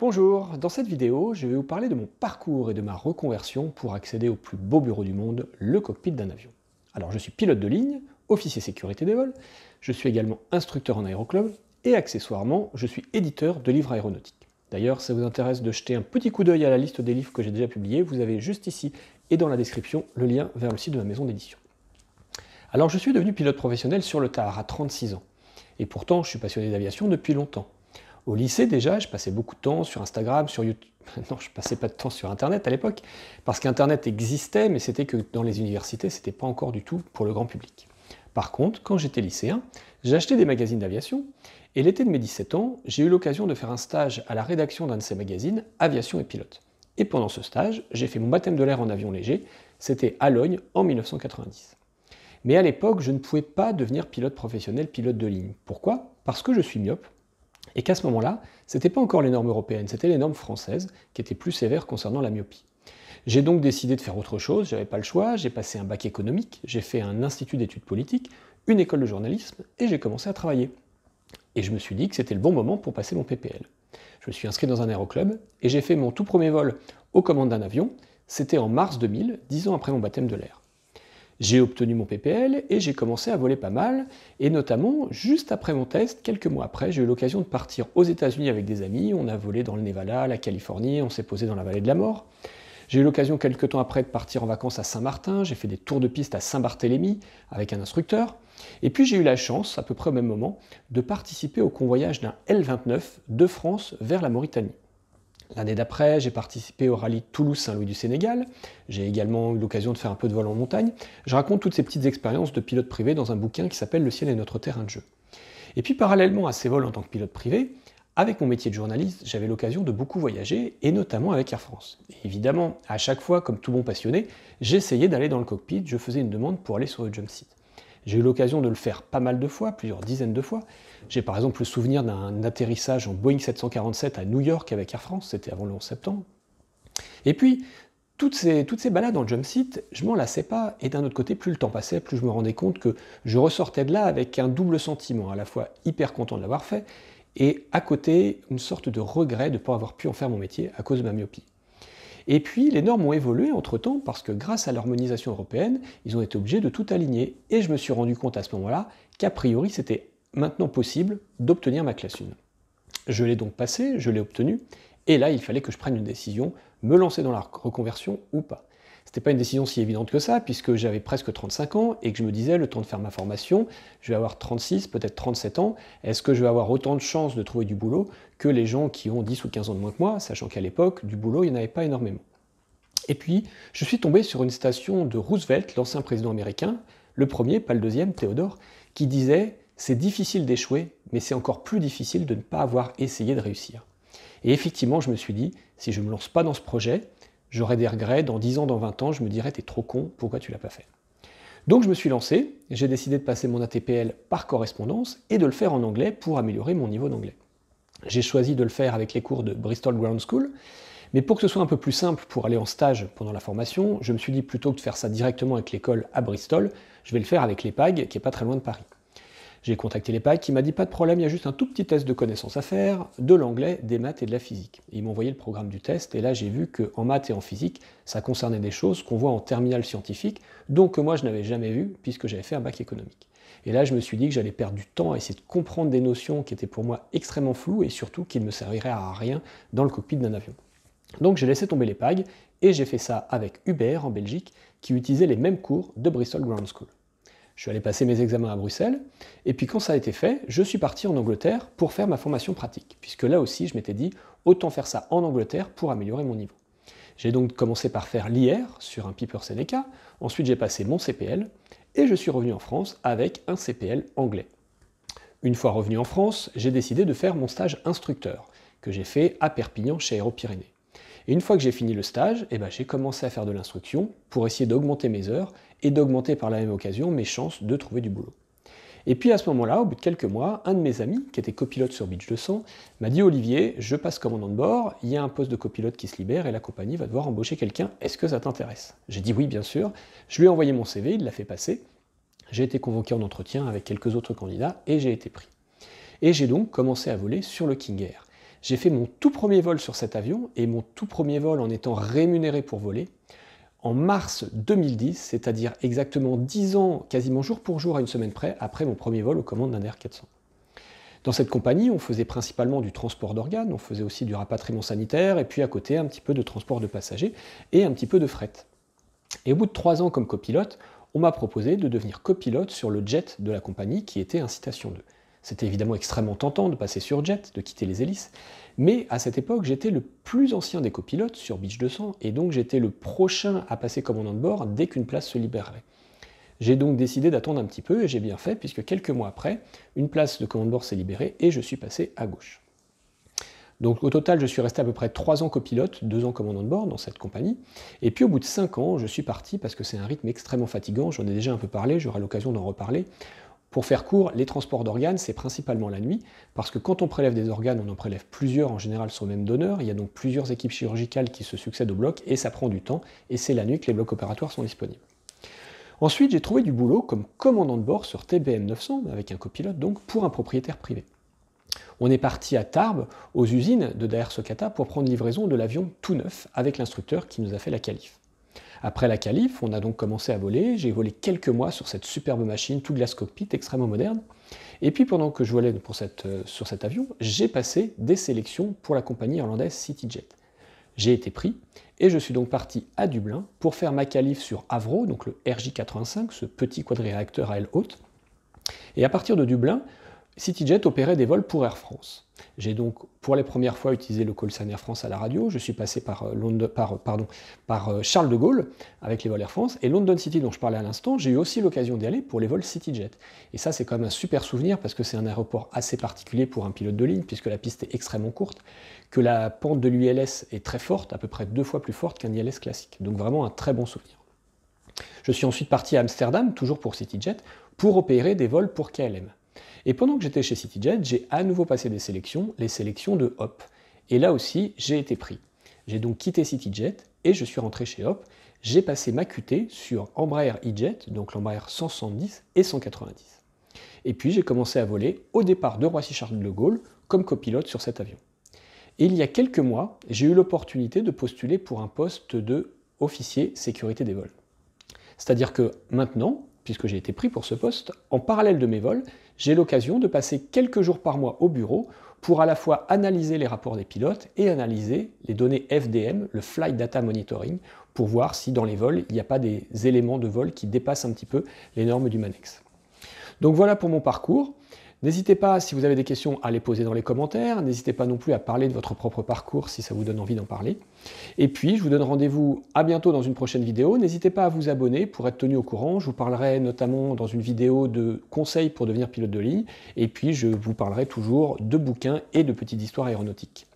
Bonjour, dans cette vidéo, je vais vous parler de mon parcours et de ma reconversion pour accéder au plus beau bureau du monde, le cockpit d'un avion. Alors je suis pilote de ligne, officier sécurité des vols, je suis également instructeur en aéroclub et accessoirement, je suis éditeur de livres aéronautiques. D'ailleurs, si ça vous intéresse de jeter un petit coup d'œil à la liste des livres que j'ai déjà publiés, vous avez juste ici et dans la description le lien vers le site de ma maison d'édition. Alors je suis devenu pilote professionnel sur le tard à 36 ans. Et pourtant, je suis passionné d'aviation depuis longtemps. Au lycée déjà, je passais beaucoup de temps sur Instagram, sur YouTube. Non, je passais pas de temps sur Internet à l'époque, parce qu'Internet existait, mais c'était que dans les universités, c'était pas encore du tout pour le grand public. Par contre, quand j'étais lycéen, j'achetais des magazines d'aviation, et l'été de mes 17 ans, j'ai eu l'occasion de faire un stage à la rédaction d'un de ces magazines, Aviation et Pilote. Et pendant ce stage, j'ai fait mon baptême de l'air en avion léger, c'était à Logne en 1990. Mais à l'époque, je ne pouvais pas devenir pilote professionnel, pilote de ligne. Pourquoi Parce que je suis myope et qu'à ce moment-là, ce pas encore les normes européennes, c'était les normes françaises qui étaient plus sévères concernant la myopie. J'ai donc décidé de faire autre chose, j'avais pas le choix, j'ai passé un bac économique, j'ai fait un institut d'études politiques, une école de journalisme et j'ai commencé à travailler. Et je me suis dit que c'était le bon moment pour passer mon PPL. Je me suis inscrit dans un aéroclub et j'ai fait mon tout premier vol aux commandes d'un avion, c'était en mars 2000, dix ans après mon baptême de l'air. J'ai obtenu mon PPL et j'ai commencé à voler pas mal. Et notamment, juste après mon test, quelques mois après, j'ai eu l'occasion de partir aux États-Unis avec des amis. On a volé dans le Nevada, la Californie, on s'est posé dans la vallée de la mort. J'ai eu l'occasion quelques temps après de partir en vacances à Saint-Martin, j'ai fait des tours de piste à Saint-Barthélemy avec un instructeur, et puis j'ai eu la chance, à peu près au même moment, de participer au convoyage d'un L-29 de France vers la Mauritanie. L'année d'après, j'ai participé au rallye Toulouse-Saint-Louis du Sénégal. J'ai également eu l'occasion de faire un peu de vol en montagne. Je raconte toutes ces petites expériences de pilote privé dans un bouquin qui s'appelle Le ciel est notre terrain de jeu. Et puis parallèlement à ces vols en tant que pilote privé, avec mon métier de journaliste, j'avais l'occasion de beaucoup voyager, et notamment avec Air France. Et évidemment, à chaque fois, comme tout bon passionné, j'essayais d'aller dans le cockpit, je faisais une demande pour aller sur le jump seat. J'ai eu l'occasion de le faire pas mal de fois, plusieurs dizaines de fois. J'ai par exemple le souvenir d'un atterrissage en Boeing 747 à New York avec Air France, c'était avant le 11 septembre. Et puis, toutes ces, toutes ces balades en jump seat, je m'en lassais pas, et d'un autre côté, plus le temps passait, plus je me rendais compte que je ressortais de là avec un double sentiment, à la fois hyper content de l'avoir fait, et à côté, une sorte de regret de ne pas avoir pu en faire mon métier à cause de ma myopie. Et puis les normes ont évolué entre-temps parce que grâce à l'harmonisation européenne, ils ont été obligés de tout aligner. Et je me suis rendu compte à ce moment-là qu'a priori c'était maintenant possible d'obtenir ma classe 1. Je l'ai donc passé, je l'ai obtenu, et là il fallait que je prenne une décision, me lancer dans la reconversion ou pas n'était pas une décision si évidente que ça, puisque j'avais presque 35 ans et que je me disais, le temps de faire ma formation, je vais avoir 36, peut-être 37 ans. Est-ce que je vais avoir autant de chances de trouver du boulot que les gens qui ont 10 ou 15 ans de moins que moi, sachant qu'à l'époque, du boulot, il n'y en avait pas énormément. Et puis, je suis tombé sur une citation de Roosevelt, l'ancien président américain, le premier, pas le deuxième, Théodore, qui disait C'est difficile d'échouer, mais c'est encore plus difficile de ne pas avoir essayé de réussir. Et effectivement, je me suis dit Si je ne me lance pas dans ce projet, J'aurais des regrets, dans 10 ans, dans 20 ans, je me dirais, t'es trop con, pourquoi tu l'as pas fait Donc je me suis lancé, j'ai décidé de passer mon ATPL par correspondance et de le faire en anglais pour améliorer mon niveau d'anglais. J'ai choisi de le faire avec les cours de Bristol Ground School, mais pour que ce soit un peu plus simple pour aller en stage pendant la formation, je me suis dit plutôt que de faire ça directement avec l'école à Bristol, je vais le faire avec l'EPAG qui est pas très loin de Paris. J'ai contacté les PAG qui m'a dit pas de problème, il y a juste un tout petit test de connaissances à faire, de l'anglais, des maths et de la physique. ils m'ont envoyé le programme du test et là j'ai vu qu'en maths et en physique, ça concernait des choses qu'on voit en terminale scientifique, donc que moi je n'avais jamais vu puisque j'avais fait un bac économique. Et là je me suis dit que j'allais perdre du temps à essayer de comprendre des notions qui étaient pour moi extrêmement floues et surtout qui ne me serviraient à rien dans le cockpit d'un avion. Donc j'ai laissé tomber les PAG et j'ai fait ça avec Uber en Belgique qui utilisait les mêmes cours de Bristol Ground School. Je suis allé passer mes examens à Bruxelles. Et puis quand ça a été fait, je suis parti en Angleterre pour faire ma formation pratique, puisque là aussi, je m'étais dit, autant faire ça en Angleterre pour améliorer mon niveau. J'ai donc commencé par faire l'IR sur un Piper Seneca, ensuite j'ai passé mon CPL, et je suis revenu en France avec un CPL anglais. Une fois revenu en France, j'ai décidé de faire mon stage instructeur, que j'ai fait à Perpignan chez Pyrénées. Et une fois que j'ai fini le stage, eh ben, j'ai commencé à faire de l'instruction pour essayer d'augmenter mes heures et d'augmenter par la même occasion mes chances de trouver du boulot. Et puis à ce moment-là, au bout de quelques mois, un de mes amis, qui était copilote sur Beach 200, m'a dit Olivier, je passe commandant de bord, il y a un poste de copilote qui se libère et la compagnie va devoir embaucher quelqu'un, est-ce que ça t'intéresse J'ai dit oui, bien sûr. Je lui ai envoyé mon CV, il l'a fait passer. J'ai été convoqué en entretien avec quelques autres candidats et j'ai été pris. Et j'ai donc commencé à voler sur le King Air. J'ai fait mon tout premier vol sur cet avion et mon tout premier vol en étant rémunéré pour voler en mars 2010, c'est-à-dire exactement 10 ans, quasiment jour pour jour à une semaine près, après mon premier vol aux commandes d'un Air 400. Dans cette compagnie, on faisait principalement du transport d'organes, on faisait aussi du rapatriement sanitaire, et puis à côté un petit peu de transport de passagers et un petit peu de fret. Et au bout de trois ans comme copilote, on m'a proposé de devenir copilote sur le jet de la compagnie qui était un Citation 2. C'était évidemment extrêmement tentant de passer sur jet, de quitter les hélices, mais à cette époque, j'étais le plus ancien des copilotes sur Beach 200, et donc j'étais le prochain à passer commandant de bord dès qu'une place se libérerait. J'ai donc décidé d'attendre un petit peu, et j'ai bien fait, puisque quelques mois après, une place de commandant de bord s'est libérée, et je suis passé à gauche. Donc au total, je suis resté à peu près 3 ans copilote, 2 ans commandant de bord dans cette compagnie. Et puis au bout de 5 ans, je suis parti parce que c'est un rythme extrêmement fatigant, j'en ai déjà un peu parlé, j'aurai l'occasion d'en reparler. Pour faire court, les transports d'organes, c'est principalement la nuit, parce que quand on prélève des organes, on en prélève plusieurs en général sur le même donneur, il y a donc plusieurs équipes chirurgicales qui se succèdent au bloc, et ça prend du temps, et c'est la nuit que les blocs opératoires sont disponibles. Ensuite, j'ai trouvé du boulot comme commandant de bord sur TBM 900, avec un copilote donc, pour un propriétaire privé. On est parti à Tarbes, aux usines de Daer Sokata, pour prendre livraison de l'avion tout neuf avec l'instructeur qui nous a fait la calife. Après la calif, on a donc commencé à voler. J'ai volé quelques mois sur cette superbe machine, tout glace cockpit, extrêmement moderne. Et puis pendant que je volais euh, sur cet avion, j'ai passé des sélections pour la compagnie irlandaise CityJet. J'ai été pris et je suis donc parti à Dublin pour faire ma calife sur Avro, donc le RJ85, ce petit quadréacteur à aile haute. Et à partir de Dublin, CityJet opérait des vols pour Air France. J'ai donc pour les premières fois utilisé le Colsan Air France à la radio. Je suis passé par, euh, par, euh, par euh, Charles de Gaulle avec les vols Air France et London City dont je parlais à l'instant. J'ai eu aussi l'occasion d'y aller pour les vols CityJet. Et ça, c'est quand même un super souvenir parce que c'est un aéroport assez particulier pour un pilote de ligne puisque la piste est extrêmement courte, que la pente de l'ULS est très forte, à peu près deux fois plus forte qu'un ILS classique. Donc vraiment un très bon souvenir. Je suis ensuite parti à Amsterdam, toujours pour CityJet, pour opérer des vols pour KLM. Et pendant que j'étais chez CityJet, j'ai à nouveau passé des sélections, les sélections de Hop. Et là aussi, j'ai été pris. J'ai donc quitté CityJet et je suis rentré chez Hop. J'ai passé ma QT sur Embraer E-Jet, donc l'Embraer 170 et 190. Et puis j'ai commencé à voler au départ de Roissy-Charles de Gaulle comme copilote sur cet avion. Et il y a quelques mois, j'ai eu l'opportunité de postuler pour un poste de officier sécurité des vols. C'est-à-dire que maintenant, puisque j'ai été pris pour ce poste, en parallèle de mes vols, j'ai l'occasion de passer quelques jours par mois au bureau pour à la fois analyser les rapports des pilotes et analyser les données FDM, le Flight Data Monitoring, pour voir si dans les vols, il n'y a pas des éléments de vol qui dépassent un petit peu les normes du MANEX. Donc voilà pour mon parcours. N'hésitez pas, si vous avez des questions, à les poser dans les commentaires. N'hésitez pas non plus à parler de votre propre parcours si ça vous donne envie d'en parler. Et puis, je vous donne rendez-vous à bientôt dans une prochaine vidéo. N'hésitez pas à vous abonner pour être tenu au courant. Je vous parlerai notamment dans une vidéo de conseils pour devenir pilote de ligne. Et puis, je vous parlerai toujours de bouquins et de petites histoires aéronautiques.